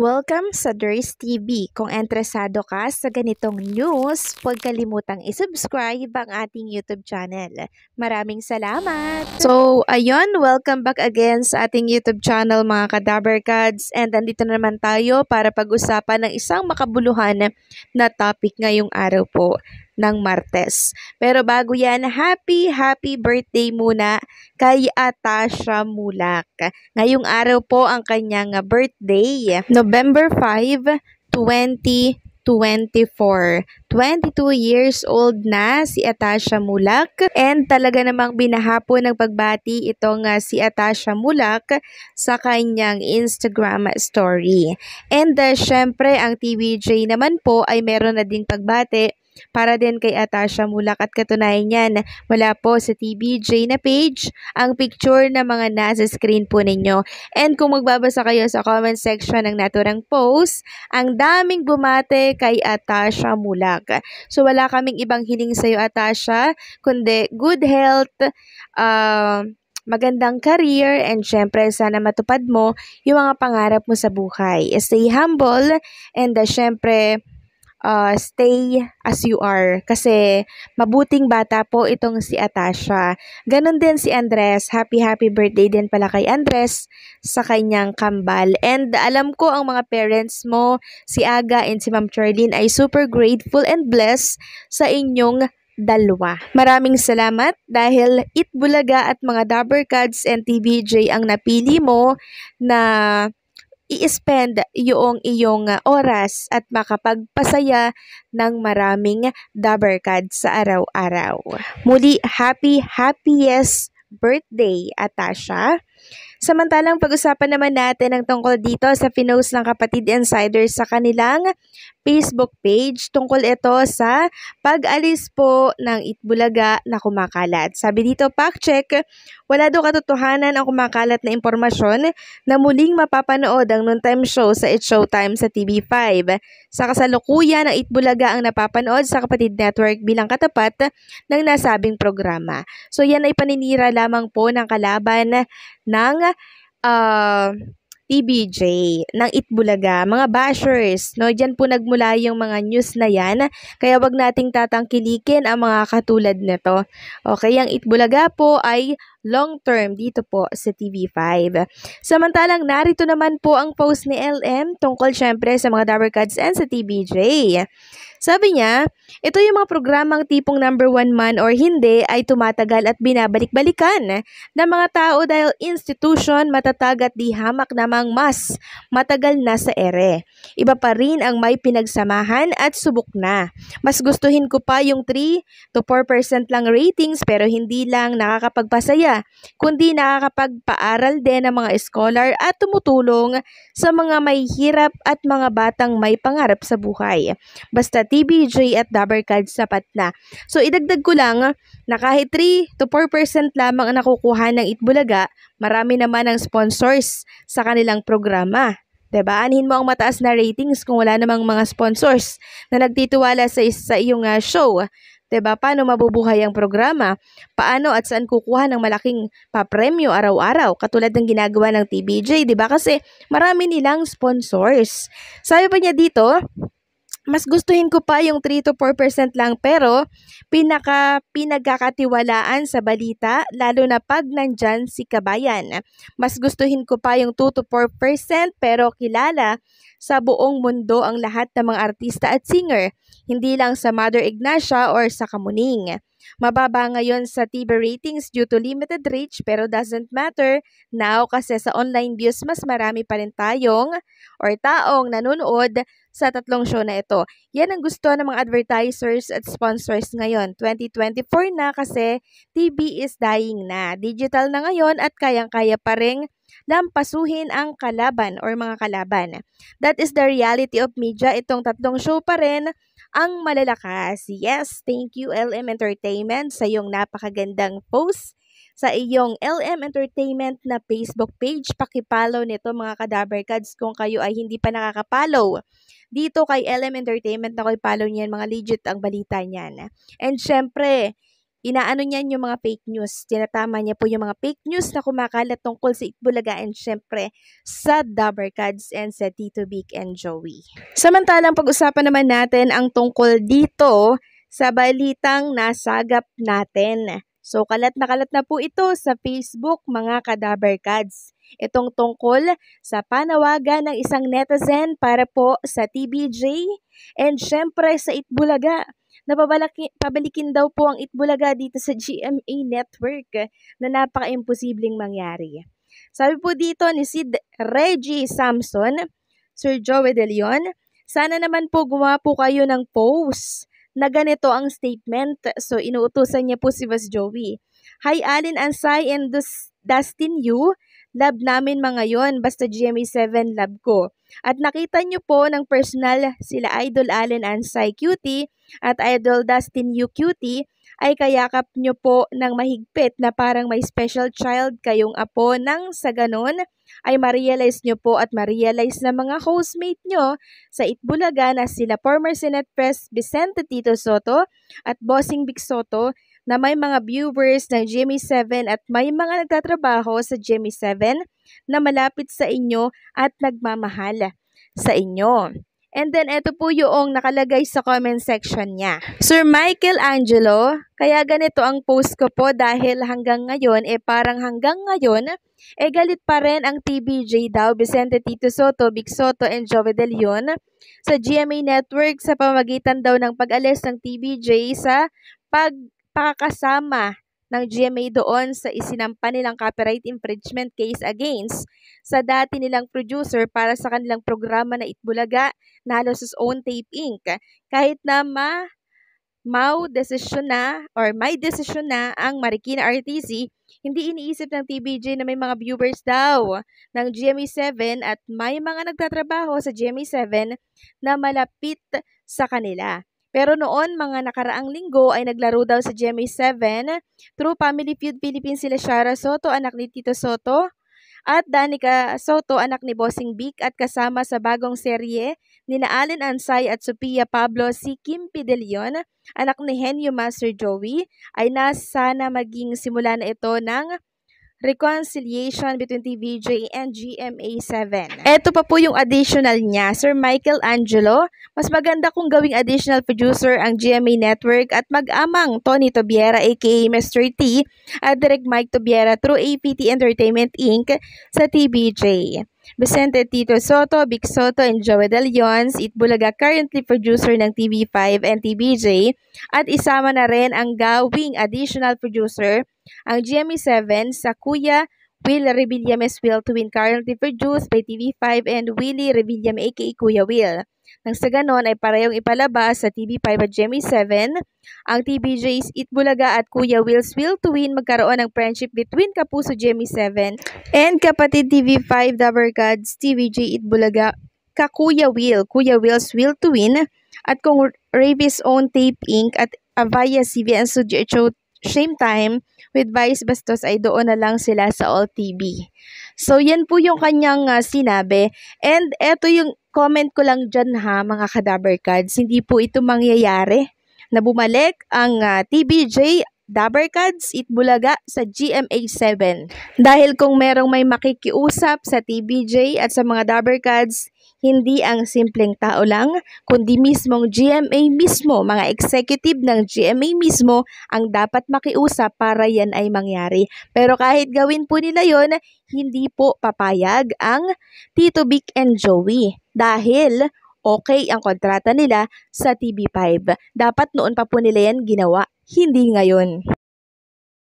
Welcome sa Durs TV. Kung interesado ka sa ganitong news, huwag kalimutang isubscribe ang ating YouTube channel. Maraming salamat! So, ayun, welcome back again sa ating YouTube channel mga kadaber cards. And andito naman tayo para pag-usapan ng isang makabuluhan na topic ngayong araw po ng Martes. Pero bago yan, happy, happy birthday muna kay Atasha Mulak. Ngayong araw po ang kanyang birthday, November 5, 2024. 22 years old na si Atasha Mulak and talaga namang binahapo ng pagbati itong uh, si Atasha Mulak sa kanyang Instagram story. And uh, syempre ang TVJ naman po ay meron na ding pagbati para din kay Atasha Mulak at katunayan niyan wala po sa TBJ na page ang picture na mga nasa screen po ninyo. And kung magbabasa kayo sa comment section ng naturang post, ang daming bumate kay Atasha Mulak. So wala kaming ibang hiling sa'yo Atasha, kundi good health, uh, magandang career and syempre sana matupad mo yung mga pangarap mo sa buhay. Stay humble and uh, syempre uh, stay as you are. Kasi mabuting bata po itong si Atasha. Ganon din si Andres. Happy happy birthday din pala kay Andres sa kanyang kambal. And alam ko ang mga parents mo, si Aga and si Ma'am Charlene ay super grateful and blessed sa inyong dalawa. Maraming salamat dahil It Bulaga at mga Dabber Cards and TBJ ang napili mo na i-spend yung iyong ah, oras at makapagpasaya ng maraming dabarkad sa araw-araw. Muli, happy, happiest birthday, Atasha! Samantalang pag-usapan naman natin ang tungkol dito sa pinost ng kapatid insider sa kanilang Facebook page tungkol ito sa pag-alis po ng itbulaga na kumakalat. Sabi dito, fact check, wala daw katotohanan ang kumakalat na impormasyon na muling mapapanood ang noontime show sa It Showtime sa TV5. Sa kasalukuyan, ang itbulaga ang napapanood sa Kapatid Network bilang katapat ng nasabing programa. So yan ay paninira lamang po ng kalaban ng uh, ah, TBJ ng Itbulaga, mga bashers. No, diyan po nagmula yung mga news na 'yan. Kaya 'wag nating tatangkilikin ang mga katulad nito. Okay, ang Itbulaga po ay long term dito po sa TV5. Samantalang narito naman po ang post ni LM tungkol syempre sa mga Dabber Cuts and sa TBJ. Sabi niya, ito yung mga programang tipong number one man or hindi ay tumatagal at binabalik-balikan ng mga tao dahil institution matatag at di hamak namang mas matagal na sa ere. Iba pa rin ang may pinagsamahan at subok na. Mas gustuhin ko pa yung 3 to 4% lang ratings pero hindi lang nakakapagpasaya pamilya, kundi nakakapagpaaral din ng mga scholar at tumutulong sa mga may hirap at mga batang may pangarap sa buhay. Basta TBJ at Dabarcad sapat na. So idagdag ko lang na kahit 3 to 4% lamang ang nakukuha ng Itbulaga, marami naman ang sponsors sa kanilang programa. Diba? Anhin mo ang mataas na ratings kung wala namang mga sponsors na nagtitiwala sa, sa iyong uh, show ba diba? Paano mabubuhay ang programa? Paano at saan kukuha ng malaking papremyo araw-araw? Katulad ng ginagawa ng TBJ, 'di ba Kasi marami nilang sponsors. Sabi pa niya dito, mas gustuhin ko pa yung 3 to 4% lang pero pinaka pinagkakatiwalaan sa balita lalo na pag nandyan si kabayan. Mas gustuhin ko pa yung 2 to 4% pero kilala sa buong mundo ang lahat ng mga artista at singer, hindi lang sa Mother Ignacia or sa Kamuning. Mababa ngayon sa TV ratings due to limited reach pero doesn't matter now kasi sa online views mas marami pa rin tayong or taong nanonood sa tatlong show na ito. Yan ang gusto ng mga advertisers at sponsors ngayon. 2024 na kasi TV is dying na. Digital na ngayon at kayang-kaya pa rin lampasuhin ang kalaban or mga kalaban. That is the reality of media. Itong tatlong show pa rin ang malalakas. Yes, thank you LM Entertainment sa iyong napakagandang post sa iyong LM Entertainment na Facebook page. Pakipollow nito mga kadaver cards kung kayo ay hindi pa nakakapollow. Dito kay LM Entertainment na ko'y follow niyan, mga legit ang balita niyan. And syempre, inaano niyan yung mga fake news. Tinatama niya po yung mga fake news na kumakalat tungkol sa Itbulaga and syempre sa Dabarcads and sa Tito Big and Joey. Samantalang pag-usapan naman natin ang tungkol dito sa balitang nasagap natin. So kalat na kalat na po ito sa Facebook mga Cadaver Cads. Itong tungkol sa panawagan ng isang netizen para po sa TBJ and syempre sa Itbulaga. Napabalikin daw po ang Itbulaga dito sa GMA Network na napaka-imposibleng mangyari. Sabi po dito ni Sid Reggie Samson, Sir Joey De Leon, sana naman po gumawa po kayo ng post na ganito ang statement. So, inuutusan niya po si Vas Joey. Hi Alin Ansay and dus, Dustin Yu. Love namin mga yon. Basta GMA7 love ko. At nakita niyo po ng personal sila Idol Allen Ansay Cutie at Idol Dustin Yu Cutie ay kayakap nyo po ng mahigpit na parang may special child kayong apo nang sa ganun ay ma-realize nyo po at ma-realize ng mga housemate nyo sa Itbulaga na sila former Senate Press Vicente Tito Soto at Bossing Big Soto na may mga viewers ng Jimmy 7 at may mga nagtatrabaho sa Jimmy 7 na malapit sa inyo at nagmamahal sa inyo. And then, ito po yung nakalagay sa comment section niya. Sir Michael Angelo, kaya ganito ang post ko po dahil hanggang ngayon, eh parang hanggang ngayon, eh galit pa rin ang TBJ daw, Vicente Tito Soto, Big Soto, and Jove De Leon sa GMA Network sa pamagitan daw ng pag-alis ng TBJ sa pagpakasama ng GMA doon sa isinampa nilang copyright infringement case against sa dati nilang producer para sa kanilang programa na Itbulaga na halos own tape inc. Kahit na ma mau desisyon na or may desisyon na ang Marikina RTC, hindi iniisip ng TBJ na may mga viewers daw ng GMA7 at may mga nagtatrabaho sa GMA7 na malapit sa kanila. Pero noon, mga nakaraang linggo ay naglaro daw sa GMA7. Through Family Feud Philippines sila Shara Soto, anak ni Tito Soto, at Danica Soto, anak ni Bossing Big at kasama sa bagong serye ni Naalin Ansay at Sophia Pablo si Kim Pidelion, anak ni Henyo Master Joey, ay nasana maging simula na ito ng reconciliation between TVJ and GMA7. Ito pa po yung additional niya, Sir Michael Angelo. Mas maganda kung gawing additional producer ang GMA Network at mag-amang Tony Tobiera aka Mr. T at Direct Mike Tobiera through APT Entertainment Inc. sa TVJ. Vicente Tito Soto, Big Soto, and Joey De Leon, si Itbulaga currently producer ng TV5 and TVJ at isama na rin ang gawing additional producer, ang GME7 sa Kuya Will Revillames Will to win currently produced by TV5 and Willie Revillame aka Kuya Will. Nang sa ganon ay parehong ipalabas sa TV5 at GMA7, ang TVJ's It Bulaga at Kuya Will's Will to Win magkaroon ng friendship between Kapuso GMA7 and kapatid TV5 Dabber Gods TVJ It Bulaga ka Kuya Will, Kuya Will's Will to Win at kung Ravis Own Tape Inc. at Avaya CVN Studio same time, with Vice Bastos ay doon na lang sila sa All TV. So, yan po yung kanyang uh, sinabi. And eto yung comment ko lang dyan ha, mga kadaber cards. Hindi po ito mangyayari na bumalik ang uh, ah, TBJ Dabber Cards Itbulaga sa GMA7. Dahil kung merong may makikiusap sa TBJ at sa mga Dabber Cards, hindi ang simpleng tao lang, kundi mismong GMA mismo, mga executive ng GMA mismo ang dapat makiusap para yan ay mangyari. Pero kahit gawin po nila yon, hindi po papayag ang Tito Vic and Joey dahil okay ang kontrata nila sa TV5. Dapat noon pa po nila yan ginawa, hindi ngayon.